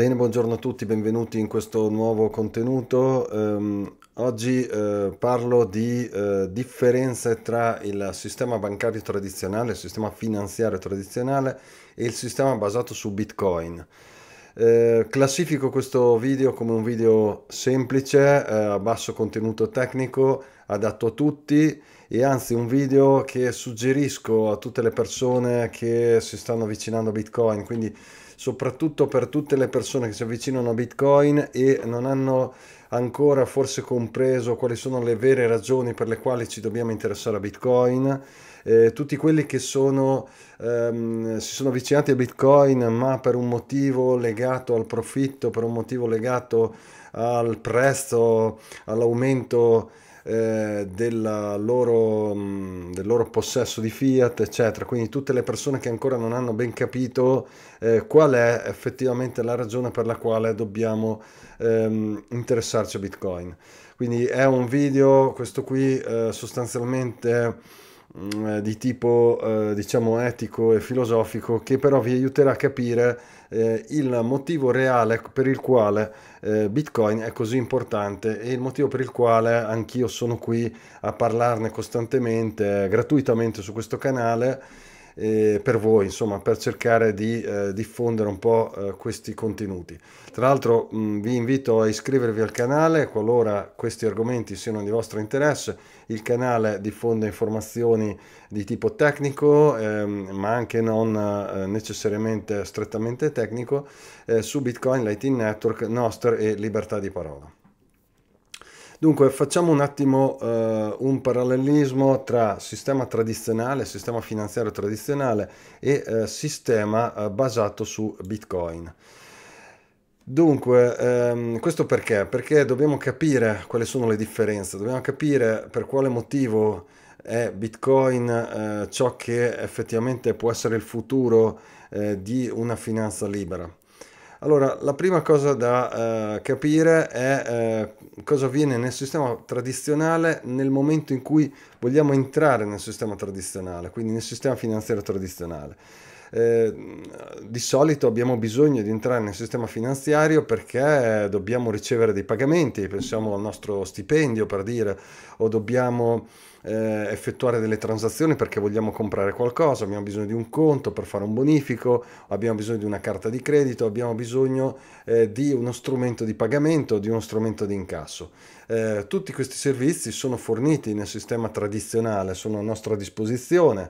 Bene, buongiorno a tutti, benvenuti in questo nuovo contenuto. Um, oggi eh, parlo di eh, differenze tra il sistema bancario tradizionale, il sistema finanziario tradizionale e il sistema basato su Bitcoin. Eh, classifico questo video come un video semplice, eh, a basso contenuto tecnico, adatto a tutti e anzi un video che suggerisco a tutte le persone che si stanno avvicinando a Bitcoin, quindi soprattutto per tutte le persone che si avvicinano a Bitcoin e non hanno ancora forse compreso quali sono le vere ragioni per le quali ci dobbiamo interessare a Bitcoin. Eh, tutti quelli che sono, ehm, si sono avvicinati a Bitcoin ma per un motivo legato al profitto, per un motivo legato al prezzo, all'aumento eh, della loro, mm, del loro possesso di Fiat, eccetera. Quindi tutte le persone che ancora non hanno ben capito eh, qual è effettivamente la ragione per la quale dobbiamo ehm, interessarci a Bitcoin. Quindi è un video, questo qui, eh, sostanzialmente Mm, eh, di tipo eh, diciamo etico e filosofico che però vi aiuterà a capire eh, il motivo reale per il quale eh, Bitcoin è così importante e il motivo per il quale anch'io sono qui a parlarne costantemente gratuitamente su questo canale eh, per voi, insomma, per cercare di eh, diffondere un po' eh, questi contenuti. Tra l'altro mh, mm, vi invito a iscrivervi al canale qualora questi argomenti siano di vostro interesse. Il canale diffonde informazioni di tipo tecnico, ehm, ma anche non eh, necessariamente strettamente tecnico, eh, su Bitcoin, Lightning Network, Nostr e libertà di parola. Dunque facciamo un attimo eh, un parallelismo tra sistema tradizionale, sistema finanziario tradizionale e eh, sistema eh, basato su Bitcoin. Dunque, ehm, questo perché? Perché dobbiamo capire quali sono le differenze, dobbiamo capire per quale motivo è Bitcoin eh, ciò che effettivamente può essere il futuro eh, di una finanza libera. Allora, la prima cosa da eh, capire è eh, cosa avviene nel sistema tradizionale nel momento in cui vogliamo entrare nel sistema tradizionale, quindi nel sistema finanziario tradizionale. Ehm, di solito abbiamo bisogno di entrare nel sistema finanziario perché dobbiamo ricevere dei pagamenti, pensiamo al nostro stipendio per dire, o dobbiamo eh, effettuare delle transazioni perché vogliamo comprare qualcosa, abbiamo bisogno di un conto per fare un bonifico, abbiamo bisogno di una carta di credito, abbiamo bisogno eh, di uno strumento di pagamento, di uno strumento di incasso. Eh, tutti questi servizi sono forniti nel sistema tradizionale, sono a nostra disposizione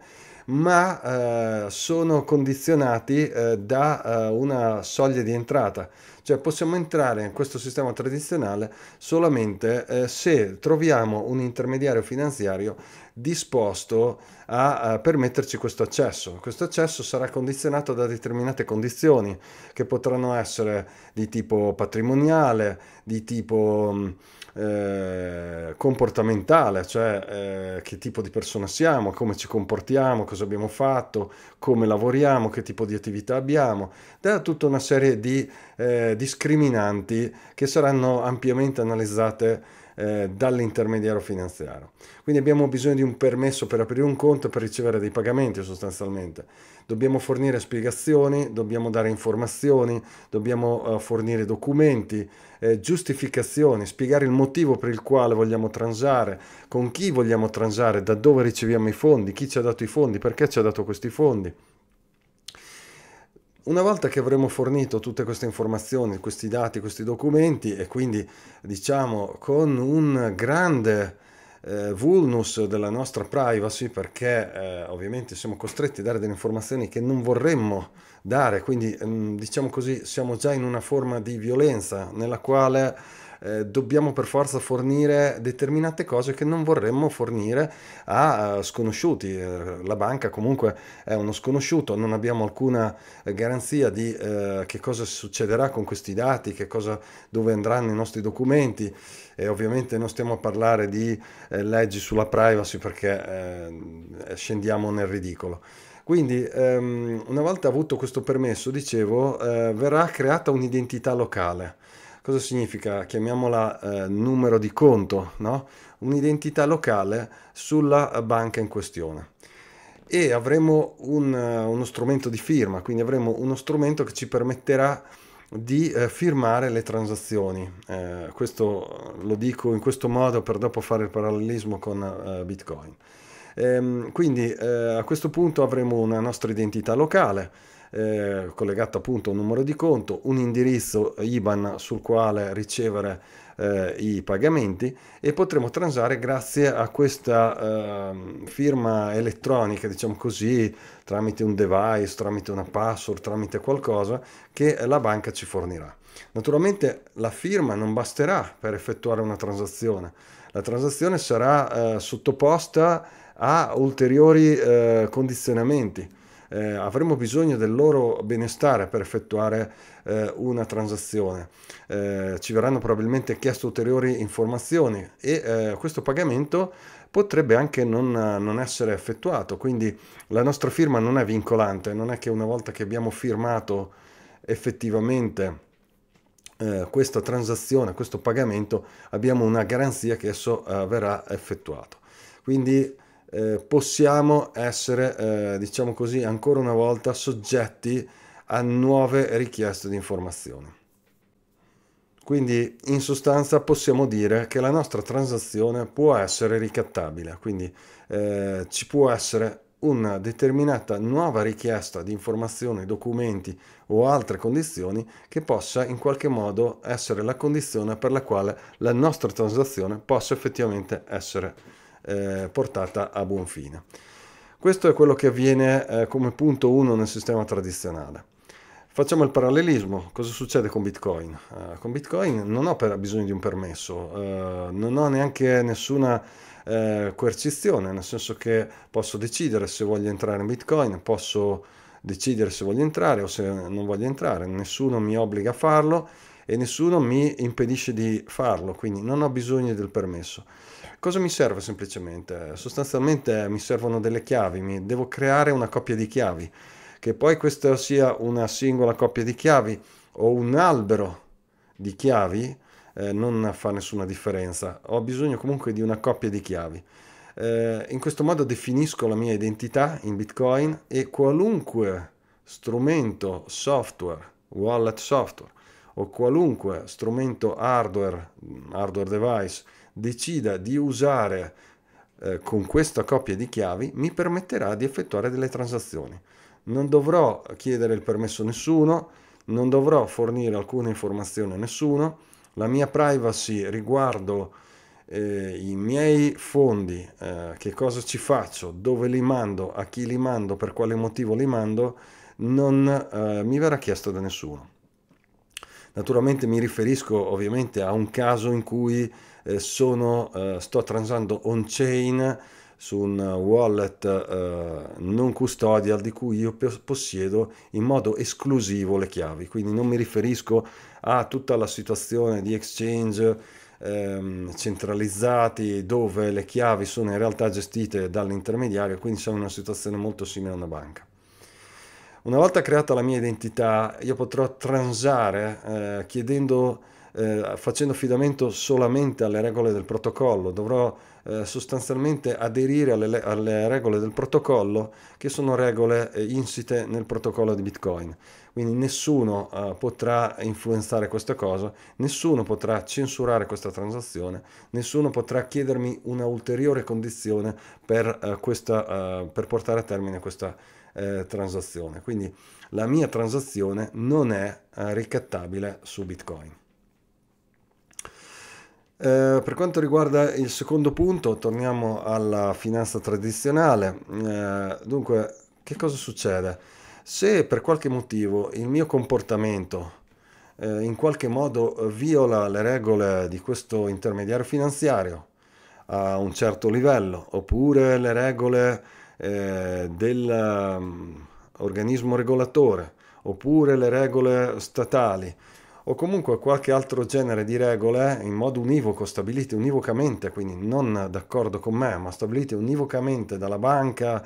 ma eh, sono condizionati eh, da eh, una soglia di entrata. Cioè possiamo entrare in questo sistema tradizionale solamente eh, se troviamo un intermediario finanziario disposto a, a eh, permetterci questo accesso. Questo accesso sarà condizionato da determinate condizioni che potranno essere di tipo patrimoniale, di tipo... Mh, eh, comportamentale, cioè eh, che tipo di persona siamo, come ci comportiamo, cosa abbiamo fatto, come lavoriamo, che tipo di attività abbiamo, da tutta una serie di eh, discriminanti che saranno ampiamente analizzate eh, dall'intermediario finanziario. Quindi abbiamo bisogno di un permesso per aprire un conto e per ricevere dei pagamenti sostanzialmente dobbiamo fornire spiegazioni, dobbiamo dare informazioni, dobbiamo eh, fornire documenti, eh, giustificazioni, spiegare il motivo per il quale vogliamo transare, con chi vogliamo transare, da dove riceviamo i fondi, chi ci ha dato i fondi, perché ci ha dato questi fondi. Una volta che avremo fornito tutte queste informazioni, questi dati, questi documenti e quindi diciamo con un grande eh, vulnus della nostra privacy perché eh, ovviamente siamo costretti a dare delle informazioni che non vorremmo dare, quindi mh, mm, diciamo così siamo già in una forma di violenza nella quale eh, dobbiamo per forza fornire determinate cose che non vorremmo fornire a eh, sconosciuti. Eh, la banca comunque è uno sconosciuto, non abbiamo alcuna eh, garanzia di eh, che cosa succederà con questi dati, cosa, dove andranno i nostri documenti. E ovviamente non stiamo a parlare di eh, leggi sulla privacy perché scendiamo nel ridicolo. Quindi ehm, una volta avuto questo permesso, dicevo, verrà creata un'identità locale Cosa significa? Chiamiamola eh, numero di conto, no? un'identità locale sulla banca in questione. E avremo un, eh, uno strumento di firma, quindi avremo uno strumento che ci permetterà di eh, firmare le transazioni. Eh, questo eh, lo dico in questo modo per dopo fare il parallelismo con eh, Bitcoin. Ehm, quindi eh, a questo punto avremo una nostra identità locale eh, collegato appunto a un numero di conto, un indirizzo IBAN sul quale ricevere eh, i pagamenti e potremo transare grazie a questa eh, firma elettronica, diciamo così, tramite un device, tramite una password, tramite qualcosa che la banca ci fornirà. Naturalmente la firma non basterà per effettuare una transazione, la transazione sarà eh, sottoposta a ulteriori eh, condizionamenti eh, avremo bisogno del loro benestare per effettuare eh, una transazione. Eh, ci verranno probabilmente chieste ulteriori informazioni e eh, questo pagamento potrebbe anche non, non, essere effettuato, quindi la nostra firma non è vincolante, non è che una volta che abbiamo firmato effettivamente eh, questa transazione, questo pagamento, abbiamo una garanzia che esso eh, verrà effettuato. Quindi eh, possiamo essere, eh, diciamo così, ancora una volta soggetti a nuove richieste di informazione. Quindi in sostanza possiamo dire che la nostra transazione può essere ricattabile, quindi eh, ci può essere una determinata nuova richiesta di informazioni, documenti o altre condizioni che possa in qualche modo essere la condizione per la quale la nostra transazione possa effettivamente essere ricattabile eh, portata a buon fine. Questo è quello che avviene eh, come punto 1 nel sistema tradizionale. Facciamo il parallelismo, cosa succede con Bitcoin? Uh, con Bitcoin non ho bisogno di un permesso, uh, non ho neanche nessuna uh, coercizione, nel senso che posso decidere se voglio entrare in Bitcoin, posso decidere se voglio entrare o se non voglio entrare, nessuno mi obbliga a farlo, e nessuno mi impedisce di farlo, quindi non ho bisogno del permesso. Cosa mi serve semplicemente? Sostanzialmente mi servono delle chiavi, mi devo creare una coppia di chiavi, che poi questa sia una singola coppia di chiavi o un albero di chiavi eh, non fa nessuna differenza, ho bisogno comunque di una coppia di chiavi. Eh, in questo modo definisco la mia identità in Bitcoin e qualunque strumento software, wallet software, o qualunque strumento hardware, hardware device, decida di usare eh, con questa coppia di chiavi, mi permetterà di effettuare delle transazioni. Non dovrò chiedere il permesso a nessuno, non dovrò fornire alcuna informazione a nessuno, la mia privacy riguardo eh, i miei fondi, eh, che cosa ci faccio, dove li mando, a chi li mando, per quale motivo li mando, non eh, mi verrà chiesto da nessuno. Naturalmente mi riferisco ovviamente a un caso in cui eh, sono, eh, sto transando on-chain su un wallet eh, non custodial di cui io possiedo in modo esclusivo le chiavi. Quindi non mi riferisco a tutta la situazione di exchange ehm, centralizzati dove le chiavi sono in realtà gestite dall'intermediario, quindi siamo in una situazione molto simile a una banca. Una volta creata la mia identità, io potrò transare eh, chiedendo, eh, facendo affidamento solamente alle regole del protocollo. Dovrò eh, sostanzialmente aderire alle, alle, regole del protocollo, che sono regole eh, insite nel protocollo di Bitcoin. Quindi nessuno eh, potrà influenzare questa cosa, nessuno potrà censurare questa transazione, nessuno potrà chiedermi una ulteriore condizione per, eh, questa, per portare a termine questa transazione eh, transazione. Quindi la mia transazione non è eh, ricattabile su Bitcoin. Eh, per quanto riguarda il secondo punto, torniamo alla finanza tradizionale. Eh, dunque, che cosa succede? Se per qualche motivo il mio comportamento eh, in qualche modo viola le regole di questo intermediario finanziario a un certo livello, oppure le regole eh, dell'organismo mm, regolatore oppure le regole statali o comunque qualche altro genere di regole eh, in modo univoco, stabilite univocamente, quindi non d'accordo con me, ma stabilite univocamente dalla banca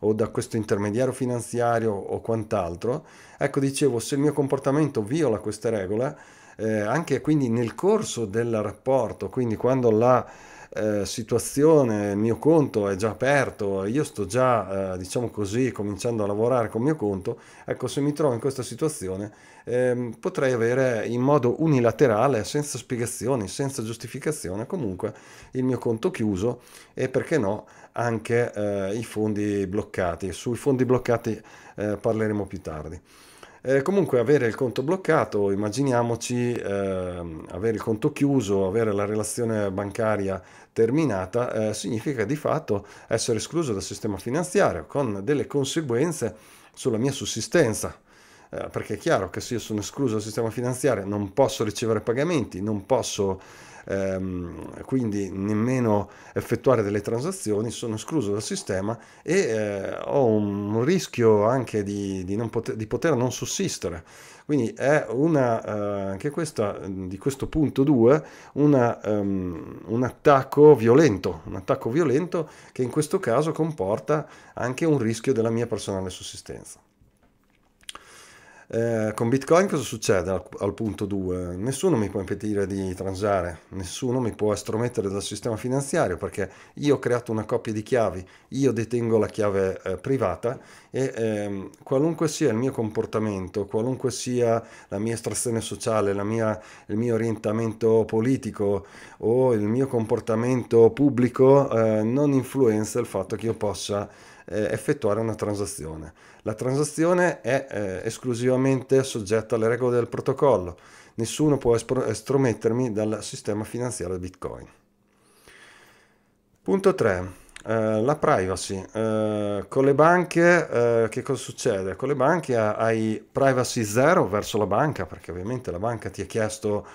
o da questo intermediario finanziario o quant'altro, ecco dicevo, se il mio comportamento viola queste regole, eh, anche quindi nel corso del rapporto, quindi quando la eh, situazione, il mio conto è già aperto, io sto già, eh, diciamo così, cominciando a lavorare con il mio conto, ecco se mi trovo in questa situazione eh, potrei avere in modo unilaterale, senza spiegazioni, senza giustificazione, comunque il mio conto chiuso e perché no anche eh, i fondi bloccati. Sui fondi bloccati eh, parleremo più tardi. Eh, comunque avere il conto bloccato, immaginiamoci ehm, avere il conto chiuso, avere la relazione bancaria terminata, eh, significa di fatto essere escluso dal sistema finanziario con delle conseguenze sulla mia sussistenza. Eh, perché è chiaro che se io sono escluso dal sistema finanziario non posso ricevere pagamenti, non posso ehm, quindi nemmeno effettuare delle transazioni, sono escluso dal sistema e eh, ho un rischio anche di, di, poter, di poter non sussistere. Quindi è una, eh, anche questa, di questo punto 2, um, ehm, un attacco violento, un attacco violento che in questo caso comporta anche un rischio della mia personale sussistenza. Eh, con Bitcoin cosa succede al, al punto 2? Nessuno mi può impedire di transare, nessuno mi può estromettere dal sistema finanziario perché io ho creato una coppia di chiavi, io detengo la chiave eh, privata e ehm, qualunque sia il mio comportamento, qualunque sia la mia estrazione sociale, la mia, il mio orientamento politico o il mio comportamento pubblico eh, non influenza il fatto che io possa eh, effettuare una transazione. La transazione è eh, esclusivamente soggetta alle regole del protocollo, nessuno può espro- estromettermi dal sistema finanziario Bitcoin. Punto 3. Eh, la privacy. Eh, con le banche eh, che cosa succede? Con le banche hai privacy zero verso la banca perché ovviamente la banca ti ha chiesto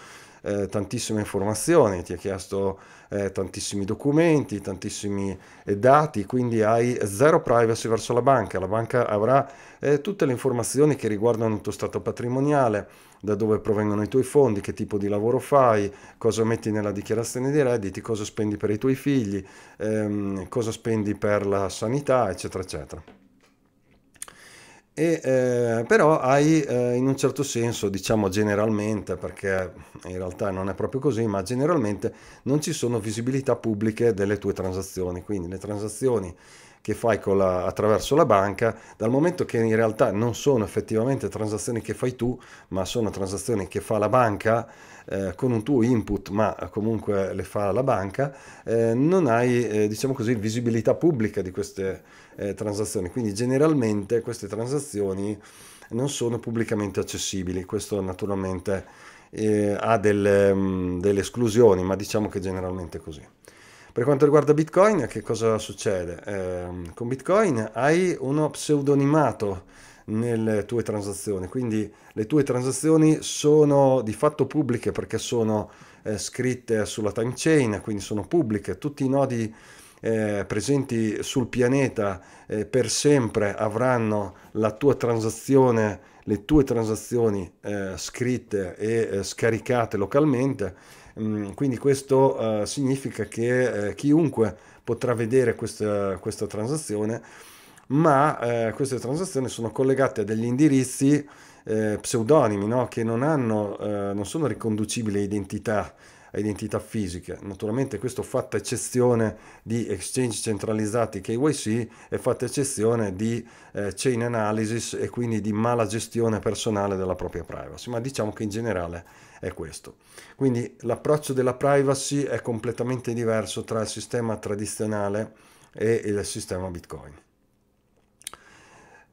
eh, tantissime informazioni, ti ha chiesto eh, tantissimi documenti, tantissimi eh, dati, quindi hai zero privacy verso la banca. La banca avrà eh, tutte le informazioni che riguardano il tuo stato patrimoniale, da dove provengono i tuoi fondi, che tipo di lavoro fai, cosa metti nella dichiarazione dei redditi, cosa spendi per i tuoi figli, ehm, cosa spendi per la sanità, eccetera, eccetera. E, eh, però hai eh, in un certo senso, diciamo generalmente, perché in realtà non è proprio così, ma generalmente non ci sono visibilità pubbliche delle tue transazioni, quindi le transazioni che fai la, attraverso la banca, dal momento che in realtà non sono effettivamente transazioni che fai tu, ma sono transazioni che fa la banca, eh, con un tuo input, ma comunque le fa la banca, eh, non hai, eh, diciamo così, visibilità pubblica di queste eh, transazioni. Quindi generalmente queste transazioni non sono pubblicamente accessibili. Questo naturalmente eh, ha delle, mm, delle esclusioni, ma diciamo che generalmente è così. Per quanto riguarda Bitcoin, che cosa succede? Eh, con Bitcoin hai uno pseudonimato nelle tue transazioni. Quindi le tue transazioni sono di fatto pubbliche perché sono eh, scritte sulla time chain, quindi sono pubbliche. Tutti i nodi eh, presenti sul pianeta eh, per sempre avranno la tua transazione, le tue transazioni eh, scritte e eh, scaricate localmente. Mm, quindi questo eh, significa che chiunque potrà vedere questa, questa transazione ma eh, queste transazioni sono collegate a degli indirizzi eh, pseudonimi no? che non, hanno, eh, non, sono riconducibili a identità, a identità fisiche. Naturalmente questo fatta eccezione di exchange centralizzati KYC e fatta eccezione di eh, chain analysis e quindi di mala gestione personale della propria privacy, ma diciamo che in generale è questo. Quindi l'approccio della privacy è completamente diverso tra il sistema tradizionale e il sistema Bitcoin.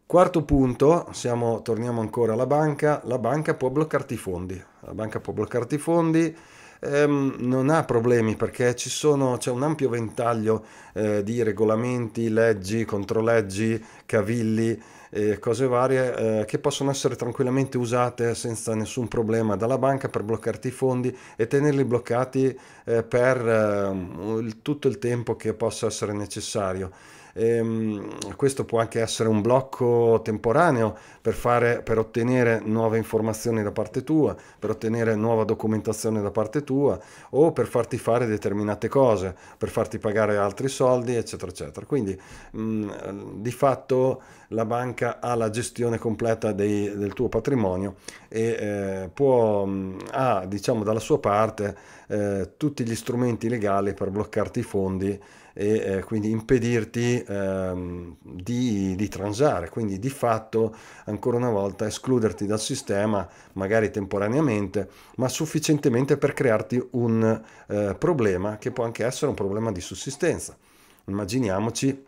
Quarto punto, siamo, torniamo ancora alla banca, la banca può bloccarti i fondi, la banca può bloccarti i fondi, ehm, non ha problemi perché sono, c'è un ampio ventaglio eh, di regolamenti, leggi, controleggi, cavilli, eh, cose varie eh, che possono essere tranquillamente usate senza nessun problema dalla banca per bloccarti i fondi e tenerli bloccati eh, per ehm, il, tutto il tempo che possa essere necessario. Ehm, questo può anche essere un blocco temporaneo per, fare, per ottenere nuove informazioni da parte tua, per ottenere nuova documentazione da parte tua o per farti fare determinate cose, per farti pagare altri soldi, eccetera, eccetera. Quindi mh, di fatto la banca ha la gestione completa dei, del tuo patrimonio e eh, può, mm, ha diciamo dalla sua parte eh, tutti gli strumenti legali per bloccarti i fondi e eh, quindi impedirti ehm, di, di transare, quindi di fatto ancora una volta escluderti dal sistema magari temporaneamente ma sufficientemente per crearti un eh, problema che può anche essere un problema di sussistenza. Immaginiamoci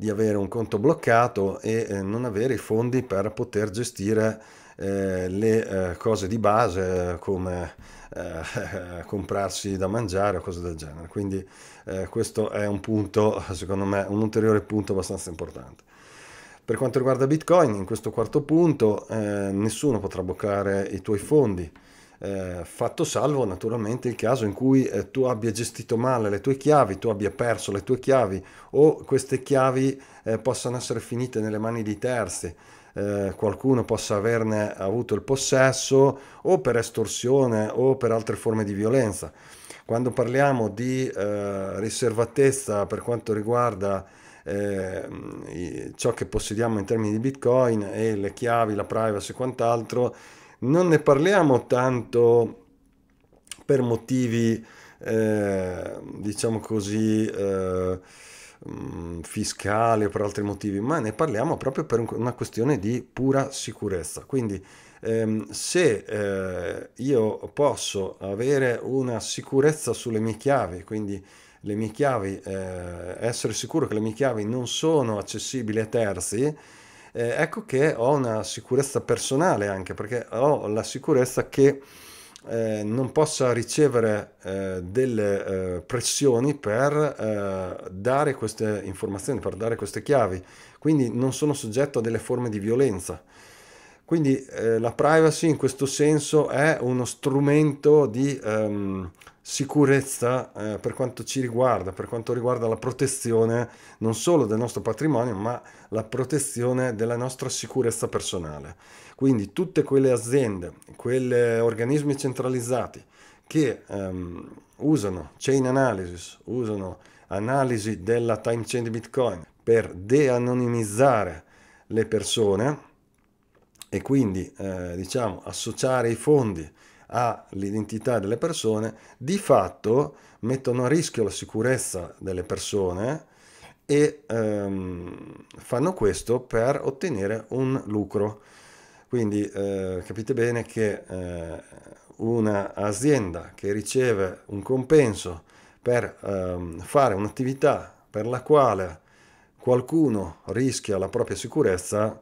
di avere un conto bloccato e eh, non avere i fondi per poter gestire eh, le eh, cose di base eh, come eh, comprarsi da mangiare o cose del genere. Quindi eh, questo è un punto, secondo me, un ulteriore punto abbastanza importante. Per quanto riguarda Bitcoin, in questo quarto punto, nessuno potrà bloccare i tuoi fondi eh, fatto salvo naturalmente il caso in cui eh, tu abbia gestito male le tue chiavi, tu abbia perso le tue chiavi o queste chiavi eh, possano essere finite nelle mani di terzi. Eh, qualcuno possa averne avuto il possesso o per estorsione o per altre forme di violenza. Quando parliamo di eh, riservatezza per quanto riguarda ehm, ciò che possediamo in termini di bitcoin e le chiavi, la privacy e quant'altro, non ne parliamo tanto per motivi, eh, diciamo così, eh, mm, fiscali o per altri motivi, ma ne parliamo proprio per una questione di pura sicurezza. Quindi ehm, se eh, io posso avere una sicurezza sulle mie chiavi, quindi le mie chiavi, eh, essere sicuro che le mie chiavi non sono accessibili a terzi, eh, ecco che ho una sicurezza personale anche perché ho la sicurezza che eh, non possa ricevere eh, delle eh, pressioni per eh, dare queste informazioni, per dare queste chiavi, quindi non sono soggetto a delle forme di violenza. Quindi eh, la privacy in questo senso è uno strumento di ehm, sicurezza eh, per quanto ci riguarda, per quanto riguarda la protezione non solo del nostro patrimonio, ma la protezione della nostra sicurezza personale. Quindi tutte quelle aziende, quegli organismi centralizzati che ehm, usano chain analysis, usano analisi della time chain di Bitcoin per de-anonimizzare le persone, e quindi eh, diciamo associare i fondi all'identità delle persone, di fatto mettono a rischio la sicurezza delle persone e ehm, fanno questo per ottenere un lucro. Quindi eh, capite bene che eh, un'azienda che riceve un compenso per ehm, fare un'attività per la quale qualcuno rischia la propria sicurezza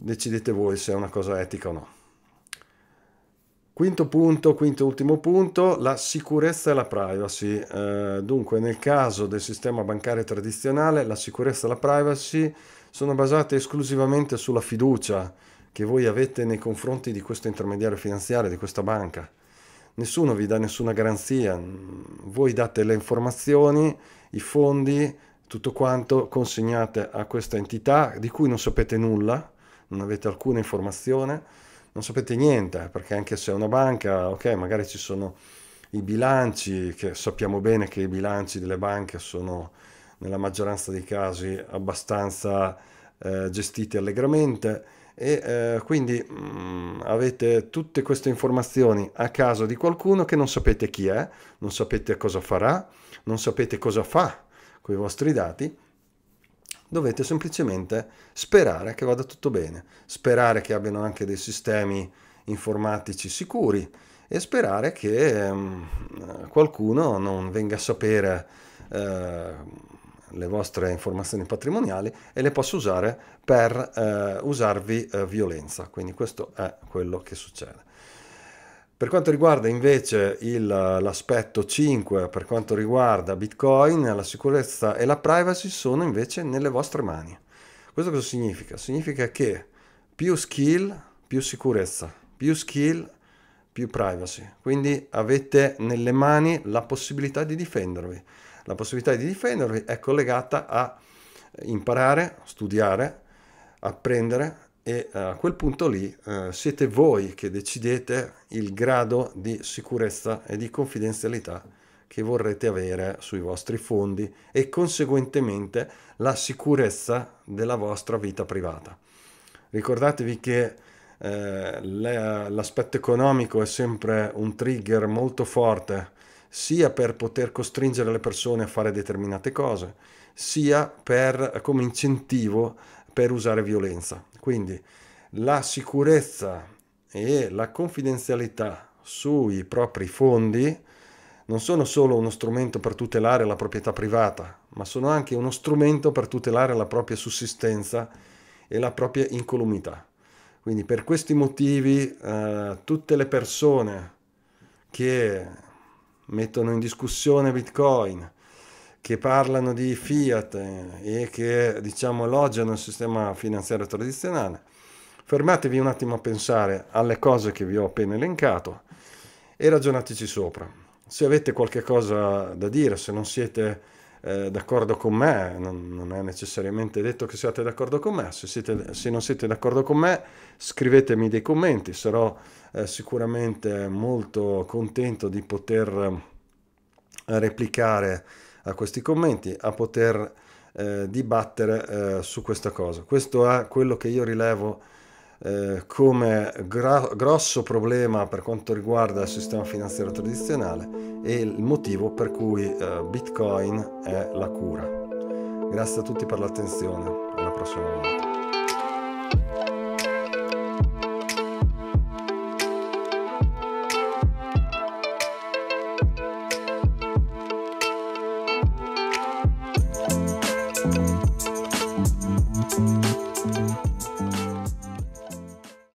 decidete voi se è una cosa etica o no. Quinto punto, quinto ultimo punto, la sicurezza e la privacy. Eh, dunque, nel caso del sistema bancario tradizionale, la sicurezza e la privacy sono basate esclusivamente sulla fiducia che voi avete nei confronti di questo intermediario finanziario, di questa banca. Nessuno vi dà nessuna garanzia, voi date le informazioni, i fondi, tutto quanto consegnate a questa entità di cui non sapete nulla, non avete alcuna informazione, non sapete niente, perché anche se è una banca, ok, magari ci sono i bilanci, che sappiamo bene che i bilanci delle banche sono nella maggioranza dei casi abbastanza eh, gestiti allegramente e eh, quindi mh, mm, avete tutte queste informazioni a caso di qualcuno che non sapete chi è, non sapete cosa farà, non sapete cosa fa con i vostri dati dovete semplicemente sperare che vada tutto bene, sperare che abbiano anche dei sistemi informatici sicuri e sperare che um, qualcuno non venga a sapere uh, le vostre informazioni patrimoniali e le possa usare per uh, usarvi uh, violenza. Quindi questo è quello che succede. Per quanto riguarda invece il, l'aspetto 5, per quanto riguarda Bitcoin, la sicurezza e la privacy sono invece nelle vostre mani. Questo cosa significa? Significa che più skill, più sicurezza, più skill, più privacy. Quindi avete nelle mani la possibilità di difendervi. La possibilità di difendervi è collegata a imparare, studiare, apprendere e eh, a quel punto lì eh, siete voi che decidete il grado di sicurezza e di confidenzialità che vorrete avere sui vostri fondi e conseguentemente la sicurezza della vostra vita privata. Ricordatevi che eh, le, l'aspetto economico è sempre un trigger molto forte sia per poter costringere le persone a fare determinate cose, sia per, come incentivo per usare violenza. Quindi la sicurezza e la confidenzialità sui propri fondi non sono solo uno strumento per tutelare la proprietà privata, ma sono anche uno strumento per tutelare la propria sussistenza e la propria incolumità. Quindi per questi motivi eh, tutte le persone che mettono in discussione Bitcoin, che parlano di fiat eh, e che diciamo elogiano il sistema finanziario tradizionale, fermatevi un attimo a pensare alle cose che vi ho appena elencato e ragionateci sopra. Se avete qualche cosa da dire, se non siete eh, d'accordo con me, non, non, è necessariamente detto che siate d'accordo con me, se, siete, se non siete d'accordo con me scrivetemi dei commenti, sarò eh, sicuramente molto contento di poter eh, replicare a questi commenti, a poter eh, dibattere eh, su questa cosa. Questo è quello che io rilevo eh, come gra- grosso problema per quanto riguarda il sistema finanziario tradizionale e il motivo per cui eh, Bitcoin è la cura. Grazie a tutti per l'attenzione, alla prossima volta.